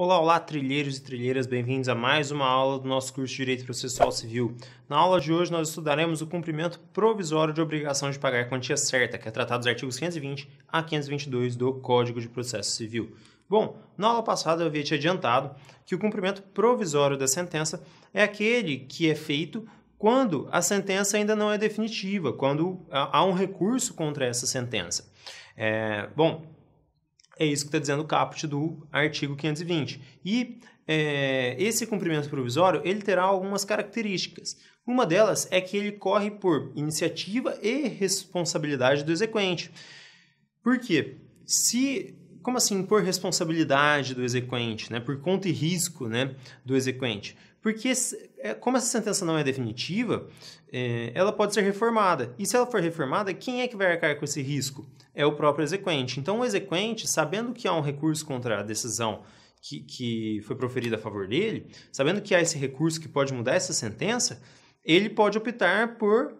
Olá, olá, trilheiros e trilheiras, bem-vindos a mais uma aula do nosso curso de Direito Processual Civil. Na aula de hoje, nós estudaremos o cumprimento provisório de obrigação de pagar quantia certa, que é tratado nos artigos 520 a 522 do Código de Processo Civil. Bom, na aula passada eu havia te adiantado que o cumprimento provisório da sentença é aquele que é feito quando a sentença ainda não é definitiva, quando há um recurso contra essa sentença. É, bom, é isso que está dizendo o caput do artigo 520. E é, esse cumprimento provisório ele terá algumas características. Uma delas é que ele corre por iniciativa e responsabilidade do exequente. Por quê? Se, como assim, por responsabilidade do exequente, né? por conta e risco né, do exequente? Porque, é, como essa sentença não é definitiva, é, ela pode ser reformada. E se ela for reformada, quem é que vai arcar com esse risco? É o próprio exequente. Então, o exequente, sabendo que há um recurso contra a decisão que, que foi proferida a favor dele, sabendo que há esse recurso que pode mudar essa sentença, ele pode optar por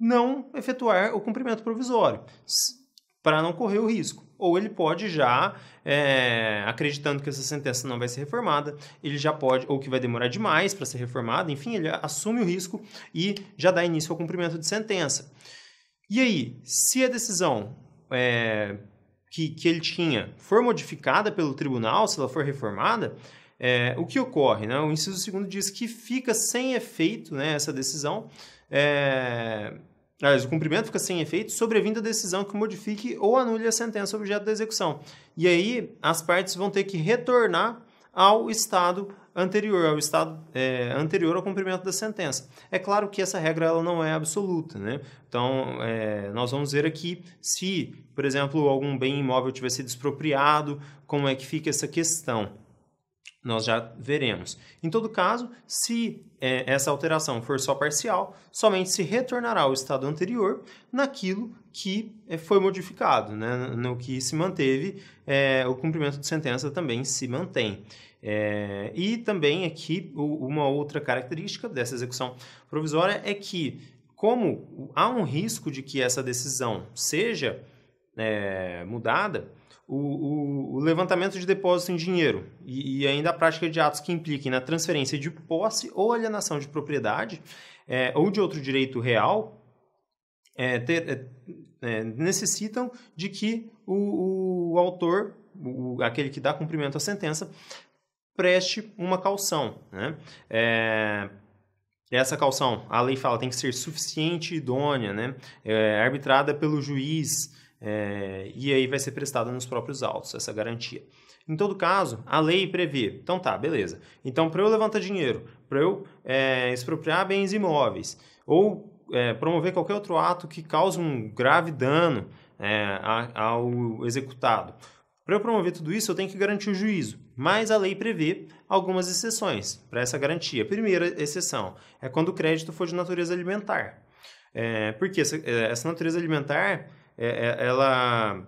não efetuar o cumprimento provisório, para não correr o risco ou ele pode já, é, acreditando que essa sentença não vai ser reformada, ele já pode, ou que vai demorar demais para ser reformada, enfim, ele assume o risco e já dá início ao cumprimento de sentença. E aí, se a decisão é, que, que ele tinha for modificada pelo tribunal, se ela for reformada, é, o que ocorre? Né? O inciso segundo diz que fica sem efeito né, essa decisão. É, Aliás, o cumprimento fica sem efeito sobrevindo a decisão que modifique ou anule a sentença objeto da execução. E aí as partes vão ter que retornar ao estado anterior, ao estado é, anterior ao cumprimento da sentença. É claro que essa regra ela não é absoluta, né? Então, é, nós vamos ver aqui se, por exemplo, algum bem imóvel tiver sido expropriado, como é que fica essa questão. Nós já veremos. Em todo caso, se é, essa alteração for só parcial, somente se retornará ao estado anterior naquilo que é, foi modificado, né? no que se manteve, é, o cumprimento de sentença também se mantém. É, e também aqui, é o, uma outra característica dessa execução provisória é que, como há um risco de que essa decisão seja é, mudada, o, o, o, levantamento de depósito em dinheiro e, e, ainda a prática de atos que impliquem na transferência de posse ou alienação de propriedade é, ou de outro direito real é, ter, é, necessitam de que o, o autor, aquele que dá cumprimento à sentença, preste uma calção. Né? Eh, essa calção, a lei fala, tem que ser suficiente e idônea, né? arbitrada pelo juiz é, e aí vai ser prestada nos próprios autos essa garantia. Em todo caso, a lei prevê. Então tá, beleza. Então, para eu levantar dinheiro, para eu é, expropriar bens imóveis ou é, promover qualquer outro ato que cause um grave dano é, ao executado, para eu promover tudo isso, eu tenho que garantir o juízo, mas a lei prevê algumas exceções para essa garantia. Primeira exceção é quando o crédito for de natureza alimentar. É, porque essa, é, essa natureza alimentar é, é, ela,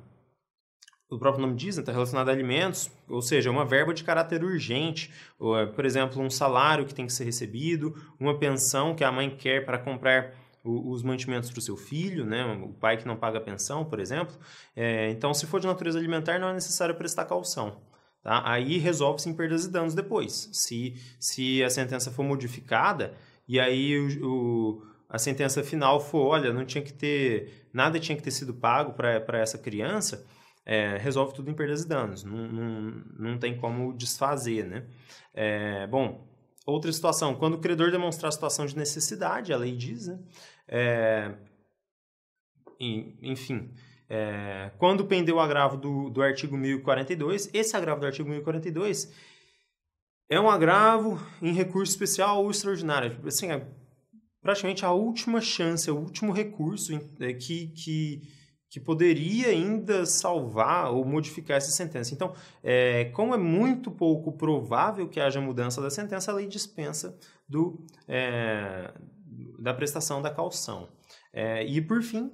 o próprio nome diz, está né, relacionada a alimentos, ou seja, é uma verba de caráter urgente, ou, é, por exemplo, um salário que tem que ser recebido, uma pensão que a mãe quer para comprar os mantimentos para o seu filho, né? o pai que não paga pensão, por exemplo. É, então, se for de natureza alimentar, não é necessário prestar caução. Tá? Aí resolve-se em perdas e danos depois. Se, se a sentença for modificada, e aí o, o a sentença final for, olha, não tinha que ter, nada tinha que ter sido pago para essa criança, é, resolve tudo em perdas e danos, não, não, não tem como desfazer, né? É, bom, outra situação, quando o credor demonstrar situação de necessidade, a lei diz, né? É, enfim, é, quando pendeu o agravo do, do artigo 1042, esse agravo do artigo 1042 é um agravo em recurso especial ou extraordinário, assim, é, praticamente a última chance, o último recurso é, que, que, que poderia ainda salvar ou modificar essa sentença. Então, é, como é muito pouco provável que haja mudança da sentença, a lei dispensa do, é, da prestação da calção. É, e, por fim,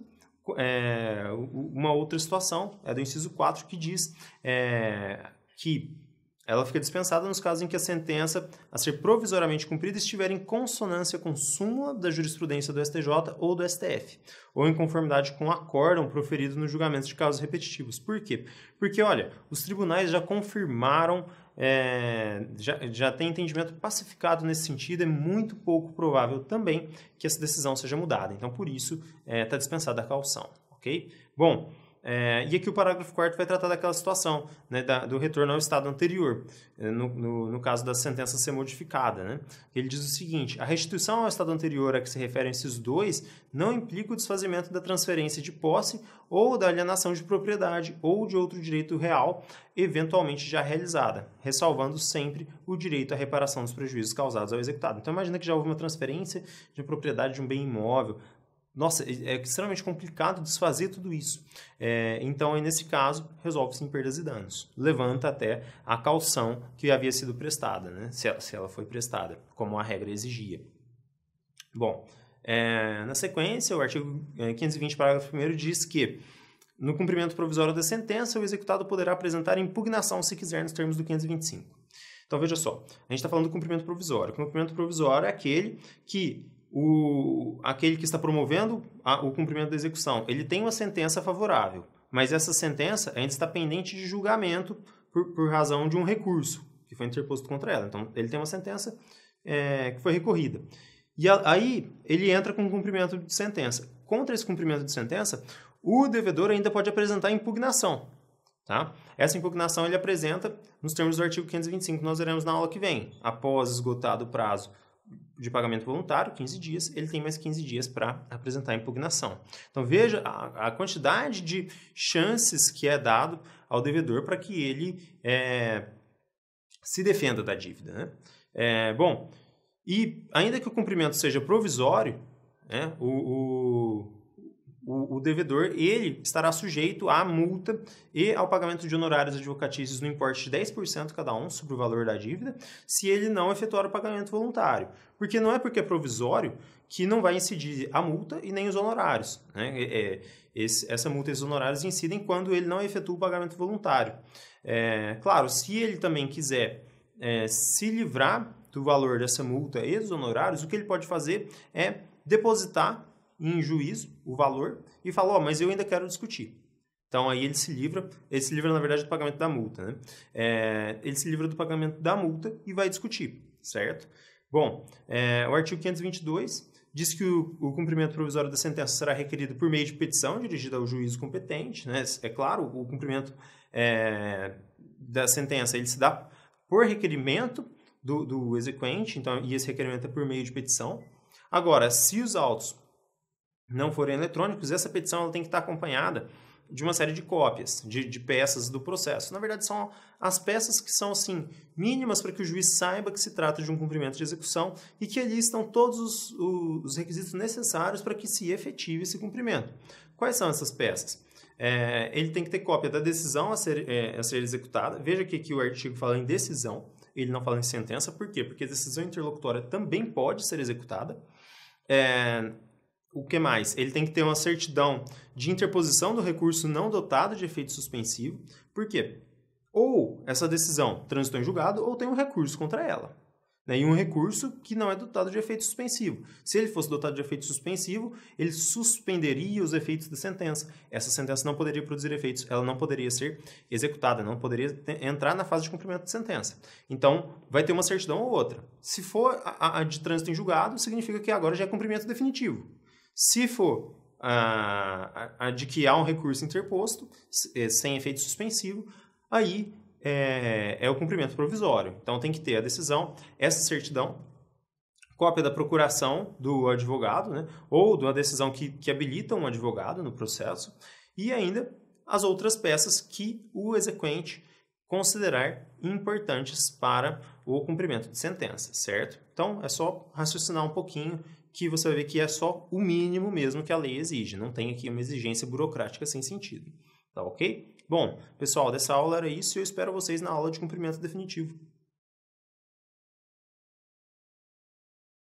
é, uma outra situação é do inciso 4 que diz é, que ela fica dispensada nos casos em que a sentença a ser provisoriamente cumprida estiver em consonância com súmula da jurisprudência do STJ ou do STF, ou em conformidade com o acórdão proferido no julgamento de casos repetitivos. Por quê? Porque, olha, os tribunais já confirmaram, é, já, já tem entendimento pacificado nesse sentido, é muito pouco provável também que essa decisão seja mudada. Então, por isso, está é, tá dispensada a caução, ok? Bom, é, e aqui o parágrafo 4 vai tratar daquela situação, né, da, do retorno ao estado anterior, é, no, no, no, caso da sentença ser modificada. Né? Ele diz o seguinte: a restituição ao estado anterior a que se referem esses dois não implica o desfazimento da transferência de posse ou da alienação de propriedade ou de outro direito real, eventualmente já realizada, ressalvando sempre o direito à reparação dos prejuízos causados ao executado. Então, imagina que já houve uma transferência de propriedade de um bem imóvel, nossa, é, é extremamente complicado desfazer tudo isso. É, então, nesse caso, resolve-se em perdas e danos. Levanta até a calção que havia sido prestada, né? se, ela, se ela foi prestada, como a regra exigia. Bom, é, na sequência, o artigo 520, é, parágrafo 1 diz que no cumprimento provisório da sentença, o executado poderá apresentar impugnação se quiser nos termos do 525. Então veja só, a gente está falando do cumprimento provisório. O cumprimento provisório é aquele que o, aquele que está promovendo a, o cumprimento da execução, ele tem uma sentença favorável, mas essa sentença ainda está pendente de julgamento por, por razão de um recurso que foi interposto contra ela. Então, ele tem uma sentença é, que foi recorrida. E a, aí, ele entra com cumprimento de sentença. Contra esse cumprimento de sentença, o devedor ainda pode apresentar impugnação. Tá? Essa impugnação ele apresenta nos termos do artigo 525, que nós veremos na aula que vem, após esgotado o prazo de pagamento voluntário, 15 dias, ele tem mais 15 dias para apresentar a impugnação. Então veja a, a, quantidade de chances que é dado ao devedor para que ele é, se defenda da dívida. Né? É, bom, e ainda que o cumprimento seja provisório, né, o, o devedor, ele estará sujeito à multa e ao pagamento de honorários advocatícios no importe de 10% cada um sobre o valor da dívida, se ele não efetuar o pagamento voluntário. Porque não é porque é provisório que não vai incidir a multa e nem os honorários. Né? É, é esse, essa multa e os honorários incidem quando ele não efetua o pagamento voluntário. É, claro, se ele também quiser é, se livrar do valor dessa multa e dos honorários, o que ele pode fazer é depositar em juízo o valor e fala, ó, oh, mas eu ainda quero discutir. Então aí ele se livra, ele se livra na verdade do pagamento da multa, né? É, ele se livra do pagamento da multa e vai discutir, certo? Bom, é, o artigo 522 diz que o, o, cumprimento provisório da sentença será requerido por meio de petição dirigida ao juízo competente, né? É claro, o cumprimento é, da sentença ele se dá por requerimento do, do exequente, então e esse requerimento é por meio de petição. Agora, se os autos não forem eletrônicos, essa petição ela tem que estar acompanhada de uma série de cópias, de, de peças do processo. Na verdade, são as peças que são assim mínimas para que o juiz saiba que se trata de um cumprimento de execução e que ali estão todos os, os requisitos necessários para que se efetive esse cumprimento. Quais são essas peças? É, ele tem que ter cópia da decisão a ser, é, a ser executada. Veja que aqui o artigo fala em decisão, ele não fala em sentença. Por quê? Porque decisão interlocutória também pode ser executada. É, o que mais? Ele tem que ter uma certidão de interposição do recurso não dotado de efeito suspensivo. Por quê? Ou essa decisão transitou em julgado ou tem um recurso contra ela. Né? E um recurso que não é dotado de efeito suspensivo. Se ele fosse dotado de efeito suspensivo, ele suspenderia os efeitos da sentença. Essa sentença não poderia produzir efeitos, ela não poderia ser executada, não poderia entrar na fase de cumprimento de sentença. Então, vai ter uma certidão ou outra. Se for a, a de trânsito em julgado, significa que agora já é cumprimento definitivo. Se for ah, a, a, de que há um recurso interposto, eh, sem efeito suspensivo, aí é, é, o cumprimento provisório. Então tem que ter a decisão, essa certidão, cópia da procuração do advogado, né, ou de uma decisão que, que habilita um advogado no processo, e ainda as outras peças que o exequente considerar importantes para o cumprimento de sentença, certo? Então é só raciocinar um pouquinho que você vai ver que é só o mínimo mesmo que a lei exige. Não tem aqui uma exigência burocrática sem sentido. Tá ok? Bom, pessoal, dessa aula era isso e eu espero vocês na aula de cumprimento definitivo.